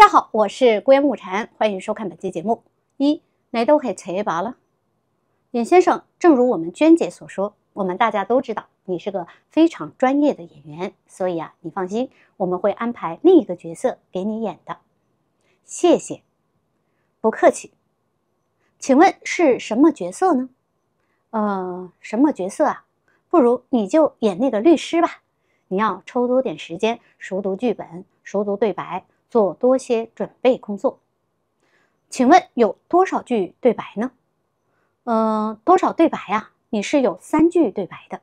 大家好，我是郭烟木禅，欢迎收看本期节目。一，你都很辞别了？尹先生，正如我们娟姐所说，我们大家都知道你是个非常专业的演员，所以啊，你放心，我们会安排另一个角色给你演的。谢谢，不客气。请问是什么角色呢？呃，什么角色啊？不如你就演那个律师吧。你要抽多点时间，熟读剧本，熟读对白。做多些准备工作。请问有多少句对白呢？嗯，多少对白呀？你是有三句对白的。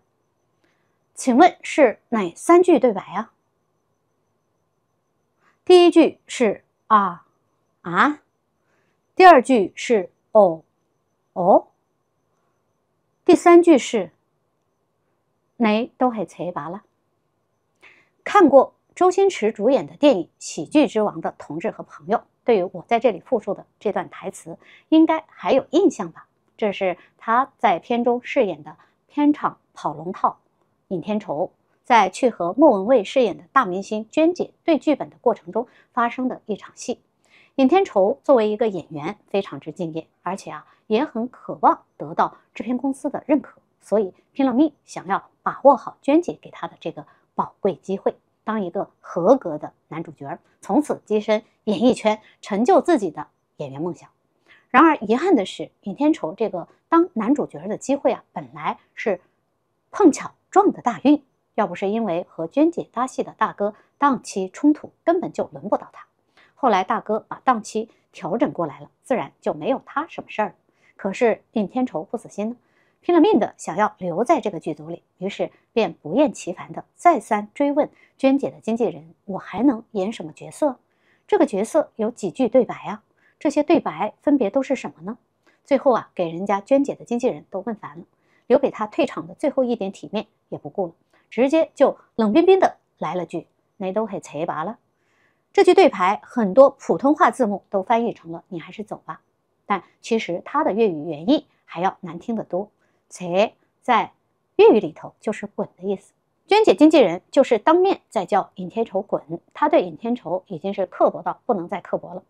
请问是哪三句对白啊？第一句是啊啊，第二句是哦哦，第三句是你都很奇葩了，看过。周星驰主演的电影《喜剧之王》的同志和朋友，对于我在这里复述的这段台词，应该还有印象吧？这是他在片中饰演的片场跑龙套，尹天仇在去和莫文蔚饰演的大明星娟姐对剧本的过程中发生的一场戏。尹天仇作为一个演员，非常之敬业，而且啊，也很渴望得到制片公司的认可，所以拼了命想要把握好娟姐给他的这个宝贵机会。当一个合格的男主角，从此跻身演艺圈，成就自己的演员梦想。然而遗憾的是，尹天仇这个当男主角的机会啊，本来是碰巧撞的大运，要不是因为和娟姐搭戏的大哥档期冲突，根本就轮不到他。后来大哥把档期调整过来了，自然就没有他什么事儿。可是尹天仇不死心。呢，拼了命的想要留在这个剧组里，于是便不厌其烦的再三追问娟姐的经纪人：“我还能演什么角色？这个角色有几句对白啊？这些对白分别都是什么呢？”最后啊，给人家娟姐的经纪人都问烦了，留给她退场的最后一点体面也不顾了，直接就冷冰冰的来了句：“你都很残拔了。”这句对白很多普通话字幕都翻译成了“你还是走吧”，但其实它的粤语原意还要难听得多。且在粤语里头就是“滚”的意思。娟姐经纪人就是当面在叫尹天仇滚，他对尹天仇已经是刻薄到不能再刻薄了。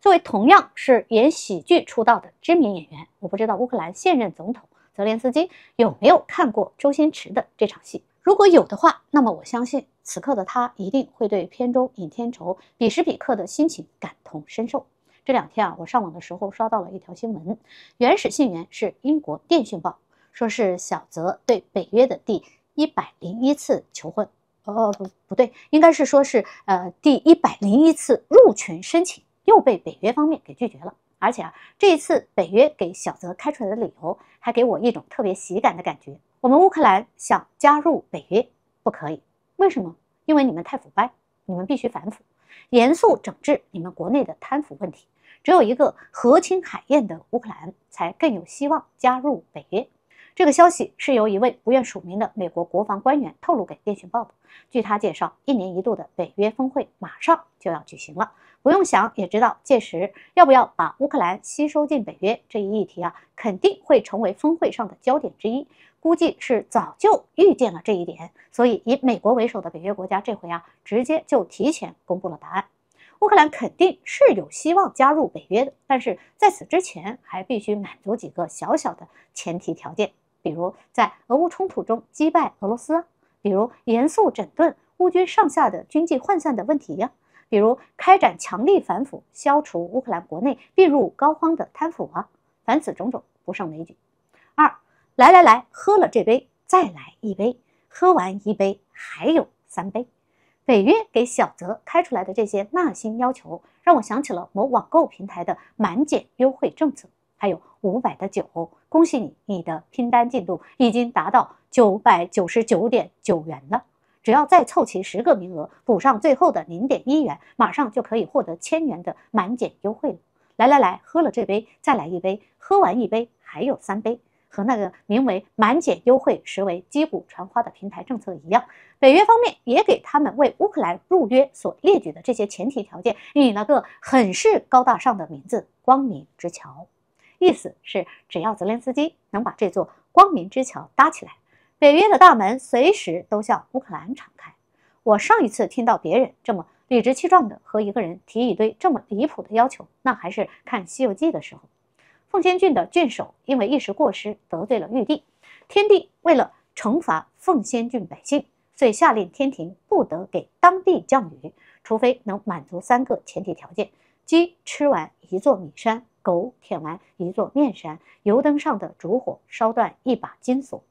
作为同样是演喜剧出道的知名演员，我不知道乌克兰现任总统泽连斯基有没有看过周星驰的这场戏。如果有的话，那么我相信此刻的他一定会对片中尹天仇彼时彼刻的心情感同身受。这两天啊，我上网的时候刷到了一条新闻，原始信源是英国《电讯报》。说是小泽对北约的第一百零一次求婚，哦不不对，应该是说是呃第一百零一次入群申请又被北约方面给拒绝了。而且啊，这一次北约给小泽开出来的理由还给我一种特别喜感的感觉。我们乌克兰想加入北约不可以？为什么？因为你们太腐败，你们必须反腐，严肃整治你们国内的贪腐问题。只有一个和亲海燕的乌克兰才更有希望加入北约。这个消息是由一位不愿署名的美国国防官员透露给《电讯报》的。据他介绍，一年一度的北约峰会马上就要举行了，不用想也知道，届时要不要把乌克兰吸收进北约这一议题啊，肯定会成为峰会上的焦点之一。估计是早就预见了这一点，所以以美国为首的北约国家这回啊，直接就提前公布了答案：乌克兰肯定是有希望加入北约的，但是在此之前还必须满足几个小小的前提条件。比如在俄乌冲突中击败俄罗斯，比如严肃整顿乌军上下的军纪涣散的问题呀，比如开展强力反腐，消除乌克兰国内病入膏肓的贪腐啊，凡此种种不胜枚举。二来来来，喝了这杯，再来一杯，喝完一杯还有三杯。北约给小泽开出来的这些纳新要求，让我想起了某网购平台的满减优惠政策，还有五百的酒。恭喜你，你的拼单进度已经达到九百九十九点九元了。只要再凑齐十个名额，补上最后的零点一元，马上就可以获得千元的满减优惠了。来来来，喝了这杯，再来一杯，喝完一杯还有三杯。和那个名为满减优惠，实为击鼓传花的平台政策一样，北约方面也给他们为乌克兰入约所列举的这些前提条件，以了个很是高大上的名字——光明之桥。意思是，只要泽连斯基能把这座光明之桥搭起来，北约的大门随时都向乌克兰敞开。我上一次听到别人这么理直气壮地和一个人提一堆这么离谱的要求，那还是看《西游记》的时候。凤仙郡的郡守因为一时过失得罪了玉帝，天帝为了惩罚凤仙郡百姓，遂下令天庭不得给当地降雨，除非能满足三个前提条件：即吃完一座米山。狗舔完一座面山，油灯上的烛火烧断一把金锁，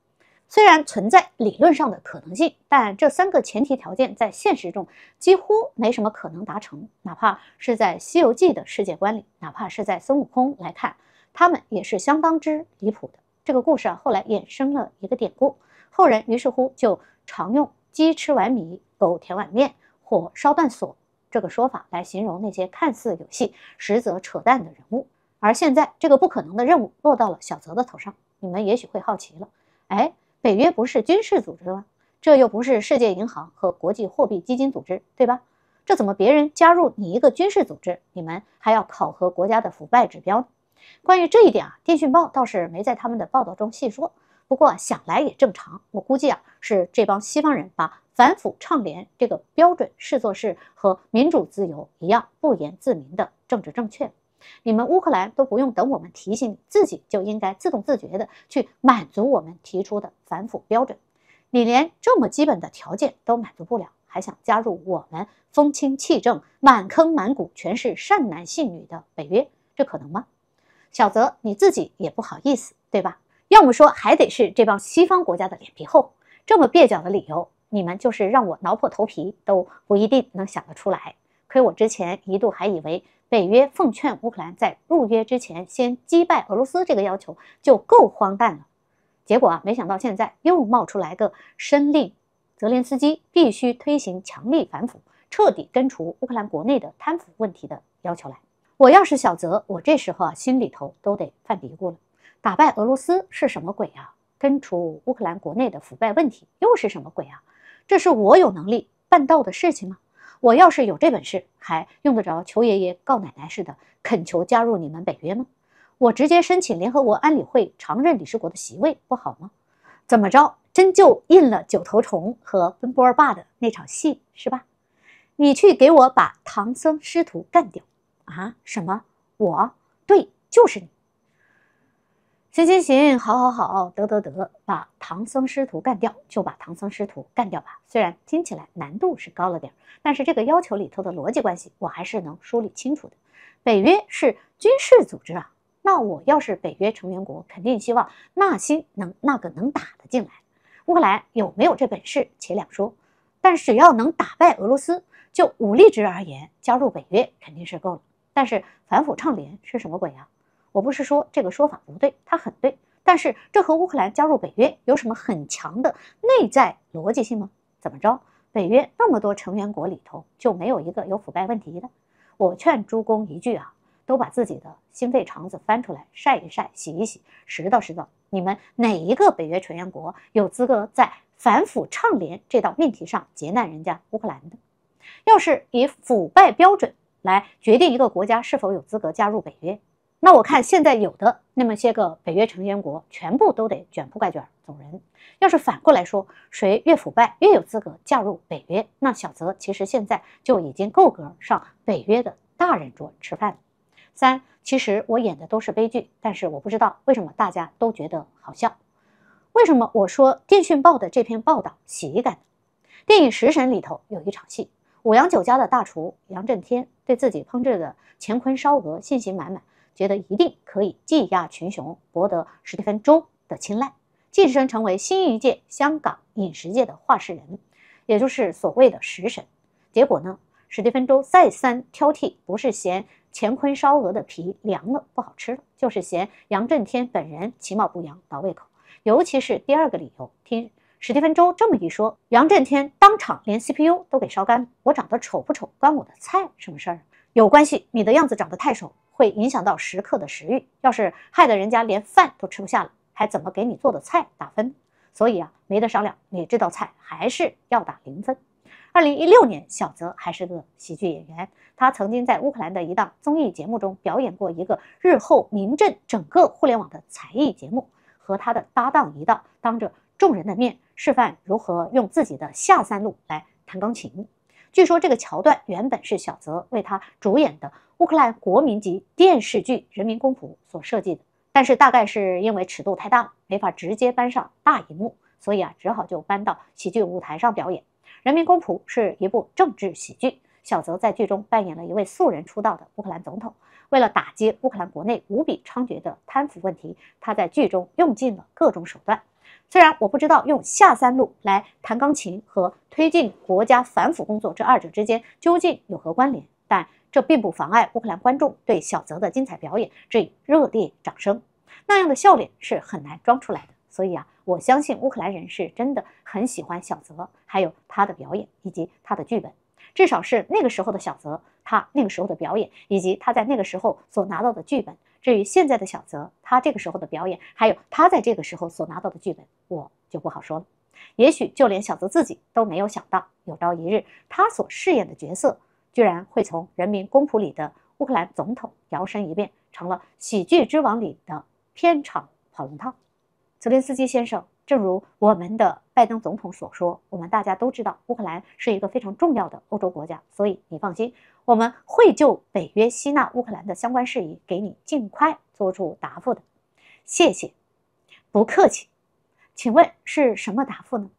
虽然存在理论上的可能性，但这三个前提条件在现实中几乎没什么可能达成。哪怕是在《西游记》的世界观里，哪怕是在孙悟空来看，他们也是相当之离谱的。这个故事啊，后来衍生了一个典故，后人于是乎就常用“鸡吃完米，狗舔碗面，火烧断锁”这个说法来形容那些看似有戏，实则扯淡的人物。而现在，这个不可能的任务落到了小泽的头上。你们也许会好奇了：哎，北约不是军事组织吗？这又不是世界银行和国际货币基金组织，对吧？这怎么别人加入你一个军事组织，你们还要考核国家的腐败指标呢？关于这一点啊，电讯报倒是没在他们的报道中细说。不过想来也正常，我估计啊，是这帮西方人把反腐倡廉这个标准视作是和民主自由一样不言自明的政治正确。你们乌克兰都不用等我们提醒，自己就应该自动自觉的去满足我们提出的反腐标准。你连这么基本的条件都满足不了，还想加入我们风清气正、满坑满谷全是善男信女的北约，这可能吗？小泽你自己也不好意思，对吧？要么说还得是这帮西方国家的脸皮厚，这么蹩脚的理由，你们就是让我挠破头皮都不一定能想得出来。亏我之前一度还以为。北约奉劝乌克兰在入约之前先击败俄罗斯，这个要求就够荒诞了。结果啊，没想到现在又冒出来个声令泽连斯基必须推行强力反腐，彻底根除乌克兰国内的贪腐问题的要求来。我要是小泽，我这时候啊心里头都得犯嘀咕了：打败俄罗斯是什么鬼啊？根除乌克兰国内的腐败问题又是什么鬼啊？这是我有能力办到的事情吗？我要是有这本事，还用得着求爷爷告奶奶似的恳求加入你们北约吗？我直接申请联合国安理会常任理事国的席位不好吗？怎么着，真就印了九头虫和奔波霸的那场戏是吧？你去给我把唐僧师徒干掉啊！什么？我对，就是你。行行行，好好好，得得得，把唐僧师徒干掉，就把唐僧师徒干掉吧。虽然听起来难度是高了点，但是这个要求里头的逻辑关系我还是能梳理清楚的。北约是军事组织啊，那我要是北约成员国，肯定希望纳新能那个能打得进来。乌克兰有没有这本事且两说，但只要能打败俄罗斯，就武力值而言，加入北约肯定是够了。但是反腐倡廉是什么鬼啊？我不是说这个说法不对，它很对，但是这和乌克兰加入北约有什么很强的内在逻辑性吗？怎么着，北约那么多成员国里头就没有一个有腐败问题的？我劝诸公一句啊，都把自己的心肺肠子翻出来晒一晒、洗一洗、拾掇拾掇，你们哪一个北约成员国有资格在反腐倡廉这道命题上劫难人家乌克兰的？要是以腐败标准来决定一个国家是否有资格加入北约？那我看现在有的那么些个北约成员国，全部都得卷铺盖卷走人。要是反过来说，谁越腐败越有资格嫁入北约，那小泽其实现在就已经够格上北约的大人桌吃饭。三，其实我演的都是悲剧，但是我不知道为什么大家都觉得好笑。为什么我说《电讯报》的这篇报道喜感？电影《食神》里头有一场戏，五羊酒家的大厨杨震天对自己烹制的乾坤烧鹅信心满满。觉得一定可以技压群雄，博得史蒂芬周的青睐，晋升成为新一届香港饮食界的话事人，也就是所谓的食神。结果呢，史蒂芬周再三挑剔，不是嫌乾坤烧鹅的皮凉了不好吃了，就是嫌杨震天本人其貌不扬，倒胃口。尤其是第二个理由，听史蒂芬周这么一说，杨震天当场连 CPU 都给烧干。我长得丑不丑，关我的菜什么事儿？有关系，你的样子长得太丑。会影响到食客的食欲，要是害得人家连饭都吃不下了，还怎么给你做的菜打分？所以啊，没得商量，你这道菜还是要打零分。二零一六年，小泽还是个喜剧演员，他曾经在乌克兰的一档综艺节目中表演过一个日后名震整个互联网的才艺节目，和他的搭档一道当着众人的面示范如何用自己的下三路来弹钢琴。据说这个桥段原本是小泽为他主演的乌克兰国民级电视剧《人民公仆》所设计的，但是大概是因为尺度太大了，没法直接搬上大荧幕，所以啊，只好就搬到喜剧舞台上表演。《人民公仆》是一部政治喜剧，小泽在剧中扮演了一位素人出道的乌克兰总统，为了打击乌克兰国内无比猖獗的贪腐问题，他在剧中用尽了各种手段。虽然我不知道用下三路来弹钢琴和推进国家反腐工作这二者之间究竟有何关联，但这并不妨碍乌克兰观众对小泽的精彩表演致以热烈掌声。那样的笑脸是很难装出来的，所以啊，我相信乌克兰人是真的很喜欢小泽，还有他的表演以及他的剧本，至少是那个时候的小泽，他那个时候的表演以及他在那个时候所拿到的剧本。至于现在的小泽，他这个时候的表演，还有他在这个时候所拿到的剧本，我就不好说了。也许就连小泽自己都没有想到，有朝一日他所饰演的角色，居然会从人民公仆里的乌克兰总统，摇身一变成了喜剧之王里的片场跑龙套。泽连斯基先生。正如我们的拜登总统所说，我们大家都知道，乌克兰是一个非常重要的欧洲国家。所以你放心，我们会就北约吸纳乌克兰的相关事宜给你尽快做出答复的。谢谢，不客气。请问是什么答复呢？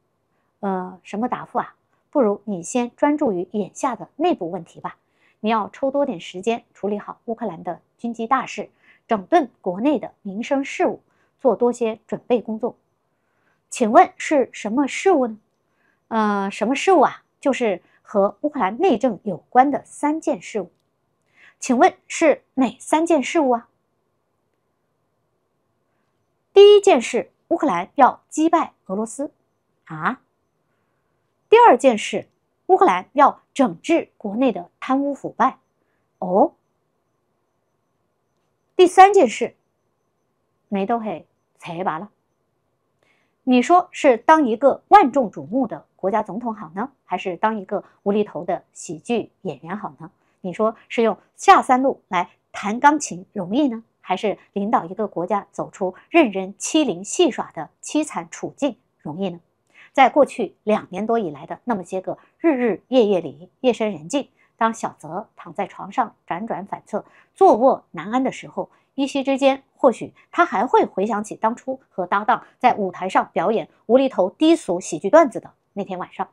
呃，什么答复啊？不如你先专注于眼下的内部问题吧。你要抽多点时间处理好乌克兰的军机大事，整顿国内的民生事务，做多些准备工作。请问是什么事务呢？呃，什么事务啊？就是和乌克兰内政有关的三件事务。请问是哪三件事务啊？第一件事，乌克兰要击败俄罗斯，啊？第二件事，乌克兰要整治国内的贪污腐败，哦？第三件事，你都嘿，财拔了。你说是当一个万众瞩目的国家总统好呢，还是当一个无厘头的喜剧演员好呢？你说是用下三路来弹钢琴容易呢，还是领导一个国家走出任人欺凌戏耍的凄惨处境容易呢？在过去两年多以来的那么些个日日夜夜里，夜深人静，当小泽躺在床上辗转反侧、坐卧难安的时候。一夕之间，或许他还会回想起当初和搭档在舞台上表演无厘头低俗喜剧段子的那天晚上。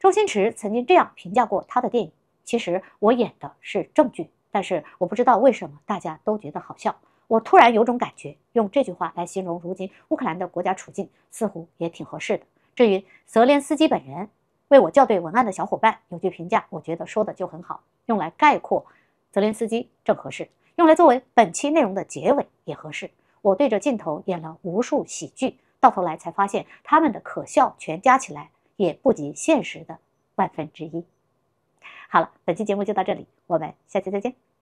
周星驰曾经这样评价过他的电影：“其实我演的是正剧，但是我不知道为什么大家都觉得好笑。”我突然有种感觉，用这句话来形容如今乌克兰的国家处境，似乎也挺合适的。至于泽连斯基本人为我校对文案的小伙伴有句评价，我觉得说的就很好，用来概括泽连斯基正合适。用来作为本期内容的结尾也合适。我对着镜头演了无数喜剧，到头来才发现，他们的可笑全加起来也不及现实的万分之一。好了，本期节目就到这里，我们下期再见。